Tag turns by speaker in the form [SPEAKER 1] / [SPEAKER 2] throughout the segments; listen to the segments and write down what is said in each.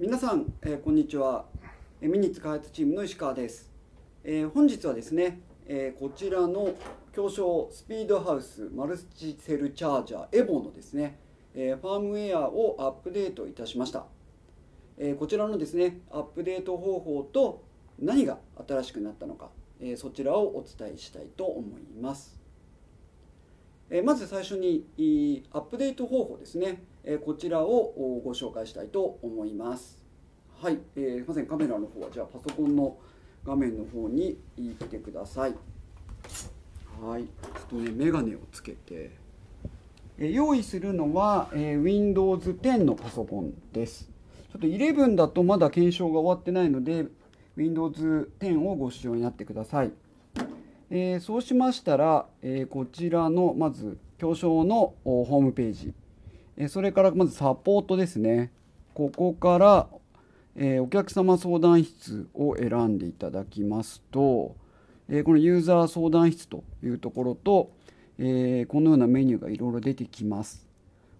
[SPEAKER 1] 皆さん、えー、こんにちは、えミニッツ開発チームの石川です、えー、本日はですね、えこちらの協商スピードハウスマルチセルチャージャーエボのですね、えファームウェアをアップデートいたしました、えこちらのですねアップデート方法と何が新しくなったのか、えそちらをお伝えしたいと思います、えまず最初にアップデート方法ですねえこちらをご紹介したいと思います。はい、えー、すいませんカメラの方はじゃあパソコンの画面の方に行ってください。はい、ちょっとねメガネをつけて、え用意するのは、え Windows 10のパソコンです。ちょっと11だとまだ検証が終わってないので Windows 10をご使用になってください。えー、そうしましたら、えー、こちらのまず表彰のホームページえそれからまずサポートですねここから、えお客様相談室を選んでいただきますと、えこのユーザー相談室というところと、えこのようなメニューがいろいろ出てきます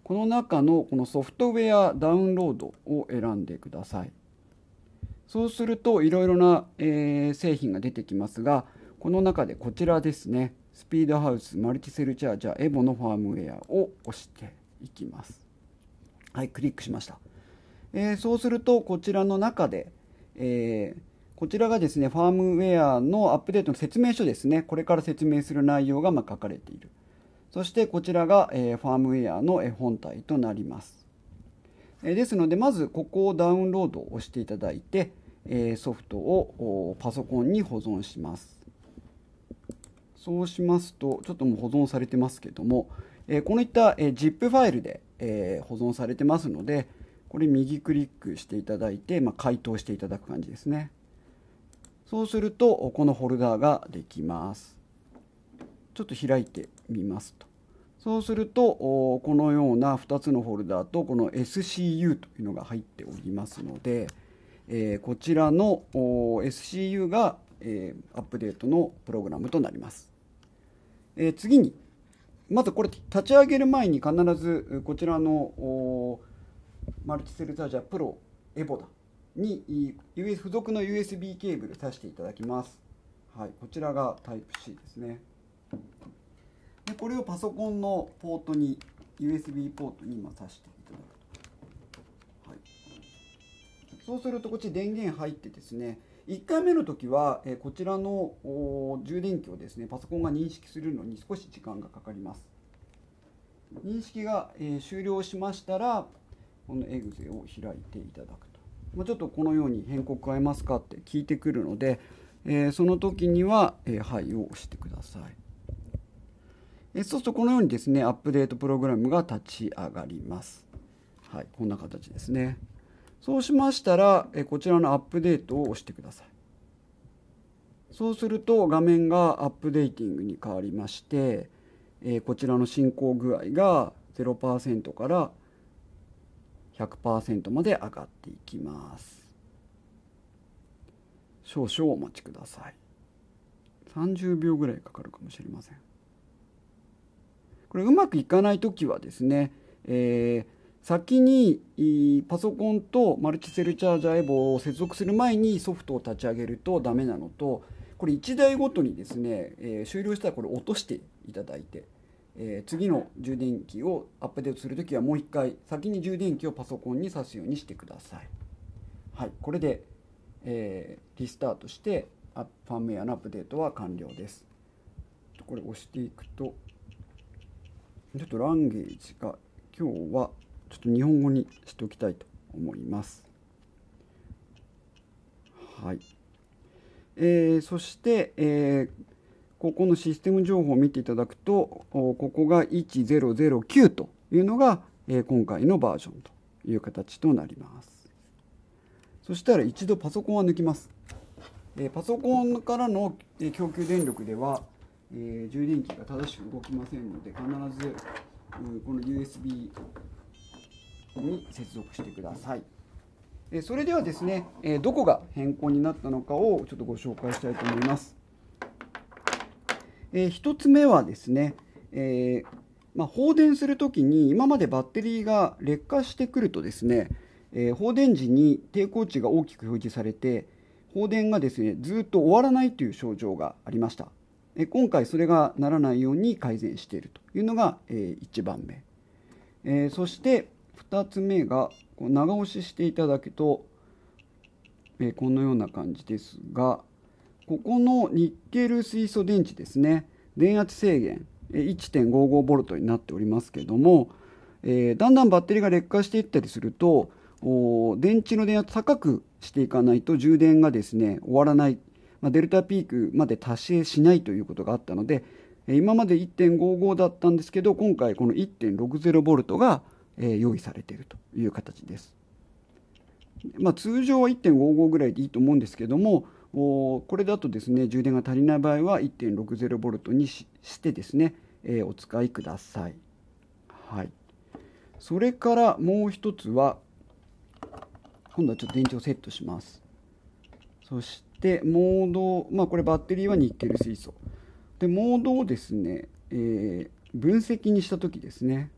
[SPEAKER 1] この中のこのソフトウェアダウンロードを選んでくださいそうするといろいろな、え製品が出てきますがこの中でこちらですねスピードハウスマルチセルチャージャーエボのファームウェアを押していきます。はい、クリックしました。えー、そうすると、こちらの中で、えー、こちらがですね、ファームウェアのアップデートの説明書ですね。これから説明する内容がま書かれている。そしてこちらが、えファームウェアの本体となります。えですので、まずここをダウンロードを押していただいて、えソフトをパソコンに保存します。そうしますと、ちょっともう保存されてますけども、えこのいった、え ZIP ファイルで、え保存されてますのでこれ右クリックしていただいて、まあ、解していただく感じですねそうするとこのフォルダーができますちょっと開いてみますとそうするとこのような2つのフォルダーとこの SCU というのが入っておりますので、えこちらの SCU が、えアップデートのプログラムとなります、え次にまずこれ立ち上げる前に必ずこちらのマルチセルチャージャープロエボダに付属の USB ケーブル挿していただきます。はい、こちらがタイプ C ですね。でこれをパソコンのポートに USB ポートに今挿していただくと、はい、そうするとこっち電源入ってですね1回目の時は、えこちらの充電器をですねパソコンが認識するのに少し時間がかかります認識が、え終了しましたらこのエグゼを開いていただくと、まあ、ちょっとこのように変更加えますかって聞いてくるので、えその時には、えはいを押してくださいえそうするとこのようにですねアップデートプログラムが立ち上がりますはいこんな形ですねそうしましたら、えこちらのアップデートを押してください。そうすると画面がアップデーティングに変わりまして、えこちらの進行具合が0%から100%まで上がっていきます。少々お待ちください。30秒ぐらいかかるかもしれません。これうまくいかない時はですね、えー先にパソコンとマルチセルチャージャーエボを接続する前にソフトを立ち上げるとダメなのとこれ1台ごとにですね、え終了したらこれ落としていただいて、え次の充電器をアップデートするときはもう1回先に充電器をパソコンに挿すようにしてください。はい、これで、えリスタートしてファームウェアのアップデートは完了です。これ押していくとちょっとランゲージが今日はちょっと日本語にしておきたいと思います。はい。えー、そして、えー、ここのシステム情報を見ていただくと、ここが1009というのが、えー、今回のバージョンという形となります。そしたら一度パソコンは抜きます。えパソコンからの供給電力では、え充電器が正しく動きませんので、必ずこの USB に接続してください。それではですね、どこが変更になったのかをちょっとご紹介したいと思います。1つ目はですね、えー、まあ、放電するときに今までバッテリーが劣化してくるとですね、えー、放電時に抵抗値が大きく表示されて放電がですねずっと終わらないという症状がありました、えー、今回それがならないように改善しているというのが、えー、1番目、えそして2つ目が長押ししていただくと、えこのような感じですがここのニッケル水素電池ですね電圧制限 1.55V になっておりますけども、えー、だんだんバッテリーが劣化していったりすると電池の電圧高くしていかないと充電がですね終わらない、まあ、デルタピークまで達成しないということがあったので今まで1.55だったんですけど今回この 1.60V がえ用意されているという形です。まあ、通常は1.55ぐらいでいいと思うんですけどもこれだとですね充電が足りない場合は 1.60V にしてですね、えお使いください。はい、それからもう一つは今度はちょっと電池をセットします。そしてモード、まあ、これバッテリーはニッケル水素でモードをですね、えー、分析にした時ですね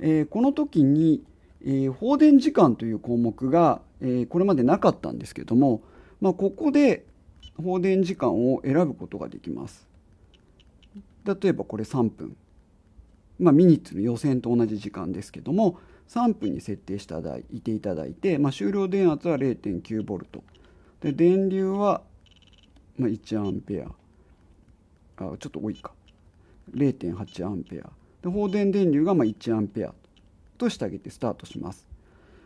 [SPEAKER 1] えこの時に、え放電時間という項目が、えこれまでなかったんですけども、まあ、ここで放電時間を選ぶことができます。例えばこれ3分、まあ、ミニッツの予選と同じ時間ですけども3分に設定していていただいて、まあ、終了電圧は 0.9V で電流は 1A あちょっと多いか 0.8A で放電電流がまあ1アンペアとしてあげてスタートします。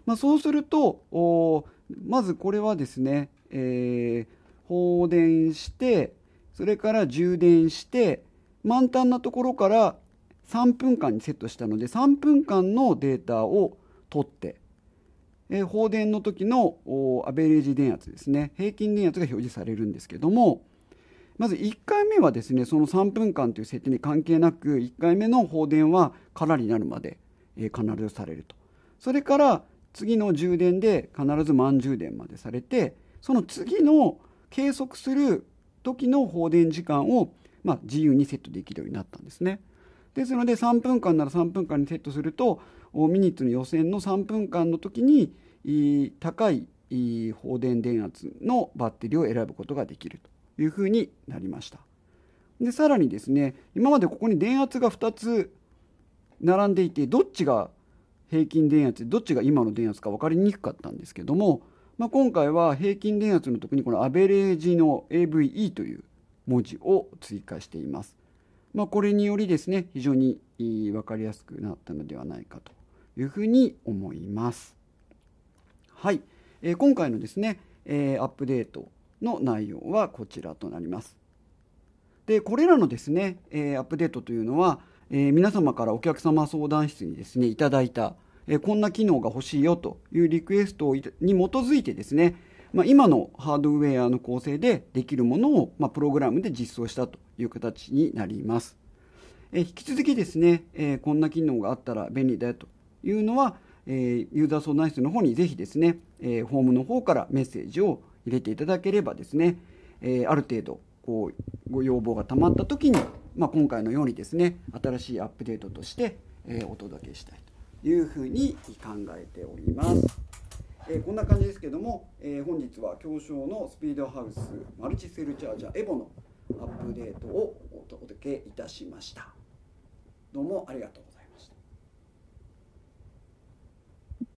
[SPEAKER 1] まあ、そうするとおまずこれはですね、えー、放電してそれから充電して満タンなところから3分間にセットしたので3分間のデータを取って、えー、放電の時のおアベレージ電圧ですね平均電圧が表示されるんですけどもまず1回目はですねその3分間という設定に関係なく1回目の放電は空になるまで、えー、必ずされるとそれから次の充電で必ず満充電までされてその次の計測する時の放電時間を、まあ、自由にセットできるようになったんですねですので3分間なら3分間にセットするとミニッツの予選の3分間の時に高い放電電圧のバッテリーを選ぶことができるというふうになりましたでさらにですね今までここに電圧が2つ並んでいてどっちが平均電圧どっちが今の電圧か分かりにくかったんですけども、まあ、今回は平均電圧の時にこのアベレージの AVE という文字を追加しています、まあ、これによりですね非常に分かりやすくなったのではないかというふうに思いますはいえー、今回のですね、えー、アップデートの内容はこちらとなります。でこれらのですね、えー、アップデートというのは、えー、皆様からお客様相談室にですねいただいた、えー、こんな機能が欲しいよというリクエストに基づいてですね、まあ、今のハードウェアの構成でできるものを、まあ、プログラムで実装したという形になります。え引き続きですね、えこんな機能があったら便利だよというのは、えユーザー相談室の方にぜひですね、えホームの方からメッセージを入れていただければですね、えある程度こうご要望がたまった時に、まあ、今回のようにですね新しいアップデートとして、えお届けしたいというふうに考えております。えこんな感じですけども、え本日は強商のスピードハウスマルチセルチャージャーエボのアップデートをお届けいたしました。どうもありがとう